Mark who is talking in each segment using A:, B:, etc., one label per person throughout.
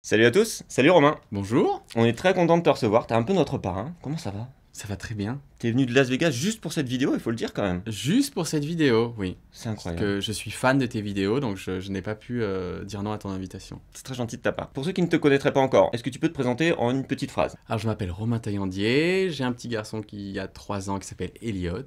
A: Salut à tous, salut Romain. Bonjour. On est très content de te recevoir, t'es un peu notre parrain. Comment ça va Ça va
B: très bien. T'es venu de Las Vegas juste pour cette vidéo, il faut le dire quand même. Juste pour cette vidéo, oui. C'est incroyable. Parce que je suis fan de tes vidéos, donc je, n'ai pas pu euh, dire non à ton invitation. C'est très gentil de ta part. Pour ceux qui ne te connaîtraient pas encore, est-ce que tu peux te présenter en une petite phrase Alors je m'appelle Romain Taillandier, j'ai un petit garçon qui a 3 ans qui s'appelle Elliot,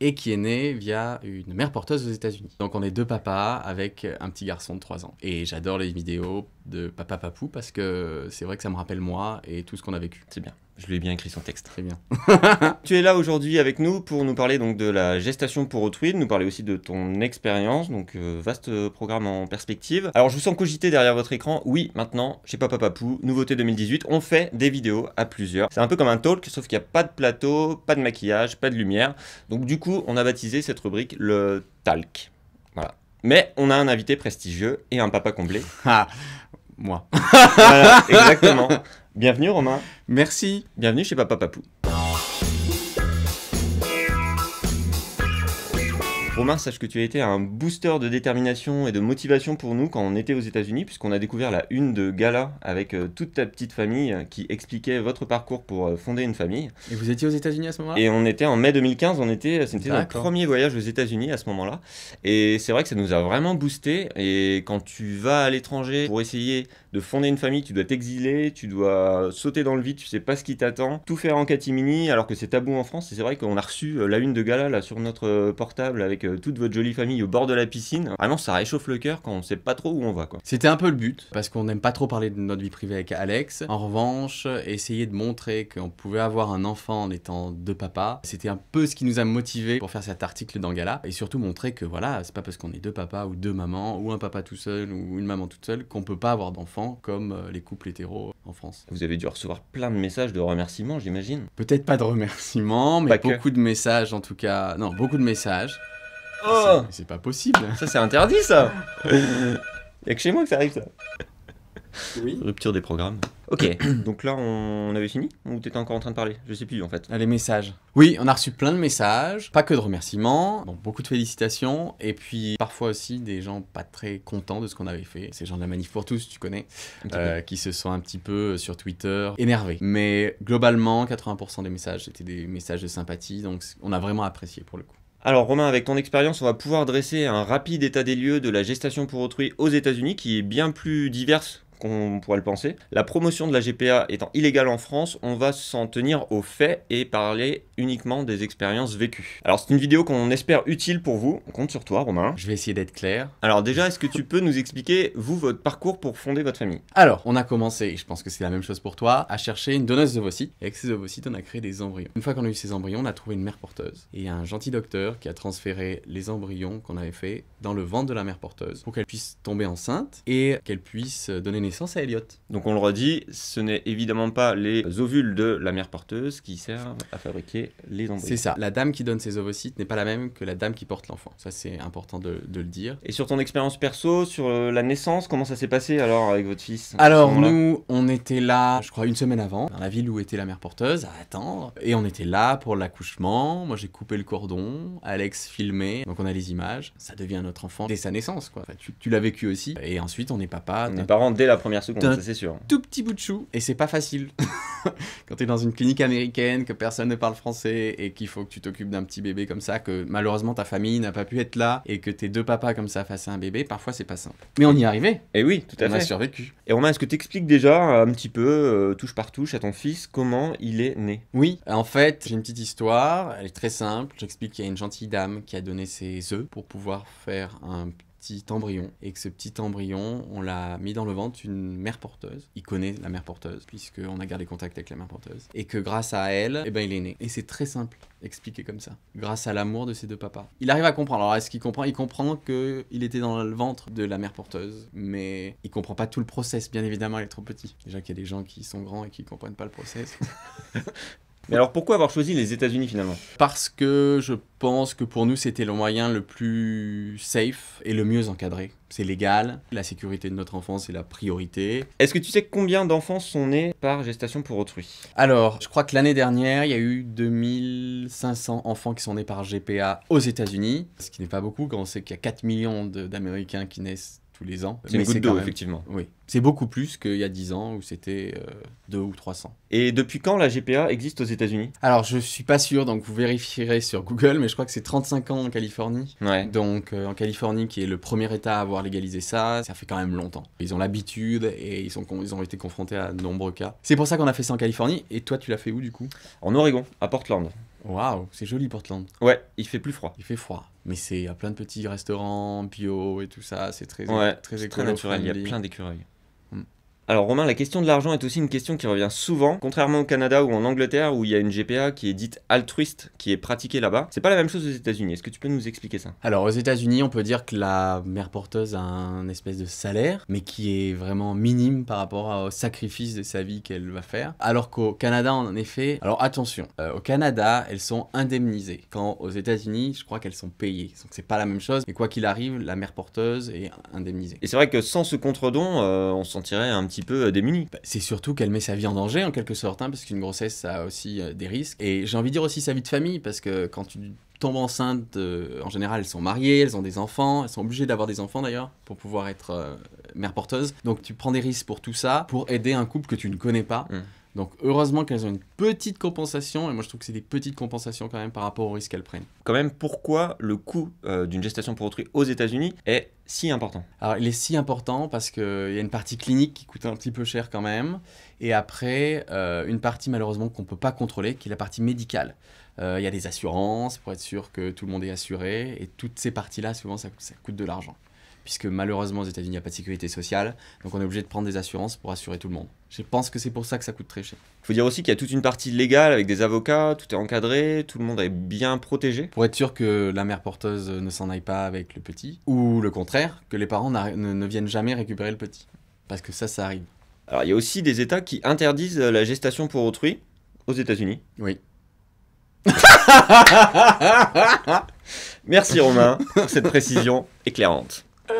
B: et qui est né via une mère porteuse aux États-Unis. Donc on est deux papas avec un petit garçon de 3 ans. Et j'adore les vidéos de Papa Papou parce que c'est vrai que ça me rappelle moi et tout ce qu'on a vécu. C'est bien. Je lui ai bien écrit son texte. Très bien.
A: tu es là aujourd'hui avec nous pour nous parler donc de la gestation pour autrui, nous parler aussi de ton expérience, donc euh, vaste euh, programme en perspective. Alors je vous sens cogiter derrière votre écran. Oui, maintenant, chez Papa Papou, nouveauté 2018, on fait des vidéos à plusieurs. C'est un peu comme un talk, sauf qu'il n'y a pas de plateau, pas de maquillage, pas de lumière. Donc du coup, on a baptisé cette rubrique le talk. Voilà. Mais on a un invité prestigieux et un papa comblé. Ah, moi. exactement. Bienvenue Romain. Merci. Bienvenue chez Papa Papou. Romain, sache que tu as été un booster de détermination et de motivation pour nous quand on était aux États-Unis, puisqu'on a découvert la une de Gala avec euh, toute ta petite famille euh, qui expliquait votre parcours pour euh, fonder une famille.
B: Et vous étiez aux États-Unis à ce moment-là Et
A: on était en mai 2015, on était, c'était notre premier voyage aux États-Unis à ce moment-là. Et c'est vrai que ça nous a vraiment boosté. Et quand tu vas à l'étranger pour essayer de fonder une famille, tu dois t'exiler, tu dois sauter dans le vide, tu sais pas ce qui t'attend, tout faire en catimini alors que c'est tabou en France. Et c'est vrai qu'on a reçu la une de Gala là sur notre portable avec euh, toute votre jolie famille au
B: bord de la piscine. Vraiment, ça réchauffe le cœur quand on sait pas trop où on va, quoi. C'était un peu le but, parce qu'on n'aime pas trop parler de notre vie privée avec Alex. En revanche, essayer de montrer qu'on pouvait avoir un enfant en étant deux papas, c'était un peu ce qui nous a motivés pour faire cet article dans Gala, et surtout montrer que voilà, c'est pas parce qu'on est deux papas ou deux mamans, ou un papa tout seul ou une maman toute seule, qu'on peut pas avoir d'enfants comme euh, les couples hétéros en France. Vous avez dû recevoir plein de messages de remerciements, j'imagine Peut-être pas de remerciements, mais beaucoup de messages en tout cas. Non, beaucoup de messages. Oh. C'est pas possible. Ça, c'est interdit, ça Y'a que chez moi que ça arrive, ça. Oui. Rupture des programmes. Ok, donc là on avait fini Ou t'étais encore en train de parler Je sais plus en fait. Ah, les messages. Oui, on a reçu plein de messages, pas que de remerciements, bon, beaucoup de félicitations, et puis parfois aussi des gens pas très contents de ce qu'on avait fait. Ces gens de la manif pour tous, tu connais, euh, qui se sont un petit peu euh, sur Twitter énervés. Mais globalement, 80% des messages c'était des messages de sympathie, donc on a vraiment apprécié pour le coup.
A: Alors Romain, avec ton expérience, on va pouvoir dresser un rapide état des lieux de la gestation pour autrui aux États-Unis, qui est bien plus diverse qu'on pourrait le penser. La promotion de la GPA étant illégale en France, on va s'en tenir aux faits et parler uniquement des expériences vécues. Alors c'est une vidéo qu'on espère utile pour vous. On compte sur toi, Romain.
B: Je vais essayer d'être clair. Alors déjà, est-ce que tu peux nous expliquer, vous, votre parcours pour fonder votre famille Alors, on a commencé, et je pense que c'est la même chose pour toi, à chercher une donneuse d'ovocytes. Et avec ces ovocytes, on a créé des embryons. Une fois qu'on a eu ces embryons, on a trouvé une mère porteuse. Et un gentil docteur qui a transféré les embryons qu'on avait faits dans le ventre de la mère porteuse pour qu'elle puisse tomber enceinte et qu'elle puisse donner naissance à Elliot. Donc on le redit, ce n'est évidemment pas les ovules de la mère porteuse qui servent à fabriquer les embryons. C'est ça. La dame qui donne ses ovocytes n'est pas la même que la dame qui porte l'enfant. Ça, c'est important de, le dire. Et sur ton expérience perso, sur euh, la naissance, comment ça s'est passé alors avec votre fils Alors nous, on était là, je crois, une semaine avant, dans la ville où était la mère porteuse, à attendre. Et on était là pour l'accouchement. Moi, j'ai coupé le cordon. Alex filmait. Donc on a les images. Ça devient notre enfant dès sa naissance, quoi. tu, tu l'as vécu aussi. Et ensuite, on est papa. On est parents dès la première seconde, c'est sûr. Tout petit bout de chou, et c'est pas facile. Quand tu es dans une clinique américaine, que personne ne parle français, et qu'il faut que tu t'occupes d'un petit bébé comme ça, que malheureusement ta famille n'a pas pu être là, et que tes deux papas comme ça face à un bébé, parfois c'est pas simple.
A: Mais on y est arrivé. Et eh oui, tout à fait. On a survécu. Et Romain, est-ce que tu expliques déjà
B: un petit peu, euh, touche par touche, à ton fils comment il est né Oui, en fait, j'ai une petite histoire, elle est très simple. J'explique qu'il y a une gentille dame qui a donné ses œufs pour pouvoir faire un petit embryon. Et que ce petit embryon, on l'a mis dans le ventre d'une mère porteuse. Il connaît la mère porteuse, puisqu'on a gardé contact avec la mère porteuse. Et que grâce à elle, et eh ben, il est né. Et c'est très simple expliqué comme ça, grâce à l'amour de ses deux papas. Il arrive à comprendre. Alors, est-ce qu'il comprend Il comprend que il était dans le ventre de la mère porteuse, mais il comprend pas tout le process, bien évidemment, il est trop petit. Déjà qu'il y a des gens qui sont grands et qui comprennent pas le process. Mais alors pourquoi avoir choisi les États-Unis finalement Parce que je pense que pour nous c'était le moyen le plus safe et le mieux encadré. C'est légal, la sécurité de notre enfance est la priorité. Est-ce que tu sais combien d'enfants sont nés par gestation pour autrui Alors, je crois que l'année dernière, il y a eu 2500 enfants qui sont nés par GPA aux États-Unis, ce qui n'est pas beaucoup quand on sait qu'il y a 4 millions d'Américains qui naissent les ans. C'est effectivement. Oui. C'est beaucoup plus qu'il y a 10 ans où c'était euh, deux ou ou 300. Et depuis quand la GPA existe aux États-Unis Alors, je ne suis pas sûr, donc vous vérifierez sur Google, mais je crois que c'est 35 ans en Californie. Donc, euh, en Californie, qui est le premier État à avoir légalisé ça, ça fait quand même longtemps. Ils ont l'habitude et ils, ils ont été confrontés à de nombreux cas. C'est pour ça qu'on a fait ça en Californie. Et toi, tu l'as fait où du coup En Oregon, à Portland. Waouh, c'est joli Portland. Ouais, il fait plus froid. Il fait froid. Mais c'est il y a plein de petits restaurants bio et tout ça, c'est très très, naturel, il y a plein d'écureuils.
A: Mm. Alors Romain, la question de l'argent est aussi une question qui revient souvent. Contrairement au Canada ou en Angleterre où il y a une GPA qui est dite altruiste, qui est pratiquée là-bas, c'est pas la même chose aux États-Unis. Est-ce que tu peux nous expliquer ça
B: Alors aux États-Unis, on peut dire que la mère porteuse a un espèce de salaire, mais qui est vraiment minime par rapport au sacrifice de sa vie qu'elle va faire. Alors qu'au Canada, en effet, alors attention, euh, au Canada, elles sont indemnisées. Quand aux États-Unis, je crois qu'elles sont payées. Donc c'est pas la même chose. Mais quoi qu'il arrive, la mère porteuse est indemnisée. Et c'est vrai que sans ce contre-don, euh, on se sentirait un petit peu euh, démunie. Bah, c'est surtout qu'elle met sa vie en danger en quelque sorte, hein, parce qu'une grossesse a aussi euh, des risques. Et j'ai envie de dire aussi sa vie de famille, parce que quand tu tombes enceinte euh, en général, elles sont mariées, elles ont des enfants, elles sont obligées d'avoir des enfants d'ailleurs pour pouvoir être mère porteuse. Donc tu prends des risques pour tout ça, pour aider un couple que tu ne connais pas. Mm. Donc heureusement qu'elles ont une petite compensation, et moi je trouve que c'est des petites compensations quand même par rapport au risque qu'elles prennent. Quand même, pourquoi le coût euh, d'une gestation pour autrui aux États-Unis est si important Alors il est si important parce qu'il y a une partie clinique qui coûte un petit peu cher quand même, et après euh, une partie malheureusement qu'on ne peut pas contrôler, qui est la partie médicale. Euh, il y a des assurances pour être sûr que tout le monde est assuré, et toutes ces parties-là, souvent, ça, ça coûte de l'argent puisque malheureusement aux États-Unis, il n'y a pas de sécurité sociale. Donc on est obligé de prendre des assurances pour assurer tout le monde. Je pense que c'est pour ça que ça coûte très cher.
A: Il faut dire aussi qu'il y a toute une partie légale avec des avocats, tout est
B: encadré, tout le monde est bien protégé. Pour être sûr que la mère porteuse ne s'en aille pas avec le petit, ou le contraire, que les parents ne, viennent jamais récupérer le petit. Parce que ça, ça arrive. Alors il y a aussi des États qui interdisent la gestation pour autrui aux États-Unis. Oui.
A: Merci Romain pour cette précision éclairante.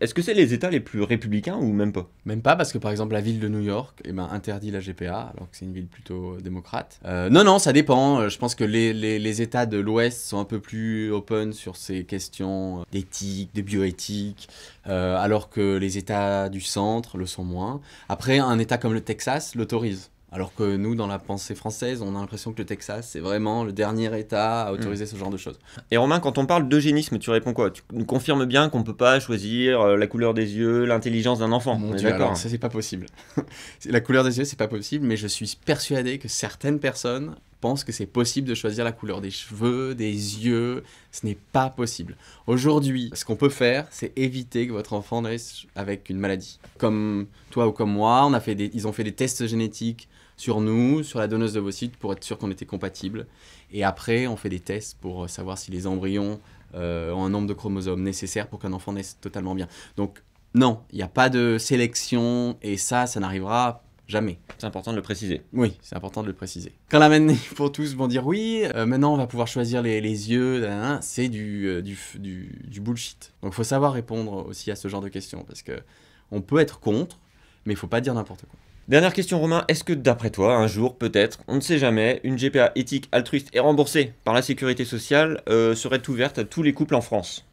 A: Est-ce que c'est les États les plus républicains ou même pas
B: Même pas, parce que par exemple la ville de New York eh ben, interdit la GPA, alors que c'est une ville plutôt euh, démocrate. Euh, non, non, ça dépend. Euh, je pense que les, États de l'Ouest sont un peu plus open sur ces questions d'éthique, de bioéthique, alors que les États du centre le sont moins. Après, un État comme le Texas l'autorise. Alors que nous, dans la pensée française, on a l'impression que le Texas, c'est vraiment le dernier État à autoriser mm. ce genre de choses. Et Romain, quand on parle d'eugénisme, tu réponds quoi Tu nous confirmes bien qu'on ne peut pas choisir euh, la couleur des yeux, l'intelligence d'un enfant. Mon d'accord. ça, c'est pas possible. la couleur des yeux, c'est pas possible, mais je suis persuadé que certaines personnes pensent que c'est possible de choisir la couleur des cheveux, des yeux. Ce n'est pas possible. Aujourd'hui, ce qu'on peut faire, c'est éviter que votre enfant naisse avec une maladie. Comme toi ou comme moi, on a fait des, ils ont fait des tests génétiques sur nous, sur la donneuse de vos sites, pour être sûr qu'on était compatible Et après, on fait des tests pour euh, savoir si les embryons euh, ont un nombre de chromosomes nécessaire pour qu'un enfant naisse totalement bien. Donc, non, il n'y a pas de sélection, et ça, ça n'arrivera Jamais. C'est important de le préciser. Oui, c'est important de le préciser. Quand la née pour tous vont dire oui, euh, maintenant on va pouvoir choisir les, yeux, c'est du, du, bullshit. Donc il faut savoir répondre aussi à ce genre de questions parce que on peut être contre, mais il faut pas dire n'importe quoi. Dernière question Romain, est-ce que d'après toi, un jour peut-être, on ne sait jamais, une GPA éthique, altruiste
A: et remboursée par la sécurité sociale euh, serait ouverte à tous les couples en France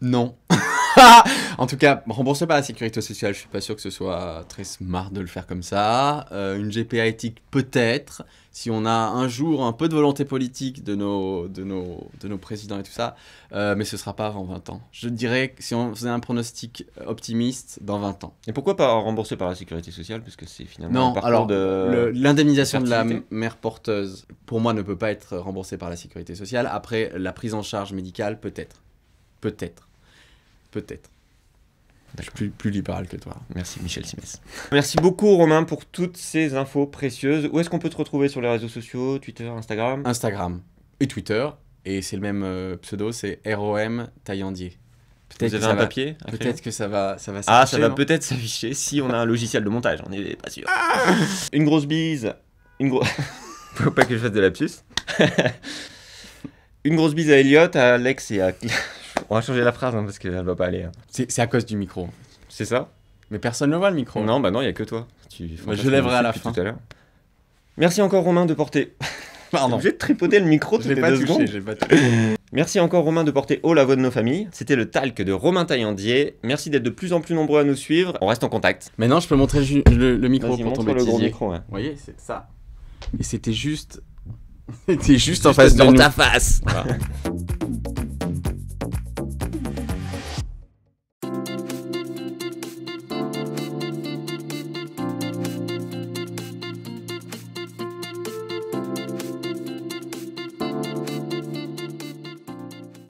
B: Non. en tout cas, remboursé par la sécurité sociale, je suis pas sûr que ce soit très smart de le faire comme ça. Euh, une GPA éthique peut-être, si on a un jour un peu de volonté politique de nos, de nos, de nos présidents et tout ça, euh, mais ce sera pas avant 20 ans. Je dirais que si on faisait un pronostic optimiste, dans 20 ans. Et pourquoi pas remboursé par la sécurité sociale, puisque c'est finalement non, alors de l'indemnisation de la mère porteuse, pour moi, ne peut pas être remboursée par la sécurité sociale. Après, la prise en charge médicale peut-être, peut-être peut-être. Je suis plus, libéral que toi. Merci Michel Simès.
A: Merci beaucoup Romain pour toutes ces infos précieuses. Où est-ce qu'on peut te retrouver sur les réseaux sociaux, Twitter,
B: Instagram Instagram et Twitter. Et c'est le même euh, pseudo, c'est ROM Taillandier. Peut-être que un Peut-être que ça va, ça va ah, s'afficher. Ah, ça va peut-être s'afficher si on a un logiciel
A: de montage, on n'est pas sûr. Ah une grosse bise. Une grosse. Faut pas que je fasse de lapsus. une grosse bise à Elliot, à Alex et à. On va changer la phrase hein, parce qu'elle ne va pas aller. Hein. C'est à cause du micro. C'est ça Mais personne ne voit le micro. Non, bah non, il n'y a que toi. Bah, je lèverai à la fin. Tout à l'heure. Merci encore Romain de porter. Pardon. J'ai tripoté le micro Je pas touché, j'ai pas touché. Merci encore Romain de porter haut la voix de nos familles. C'était le talc de Romain Taillandier. Merci d'être de plus en plus nombreux à nous suivre. On reste en contact.
B: Maintenant, je peux montrer le, micro Vas-y, pour le gros micro. Hein. Vous voyez, c'est ça. Et c'était juste. C'était juste en face de nous. face.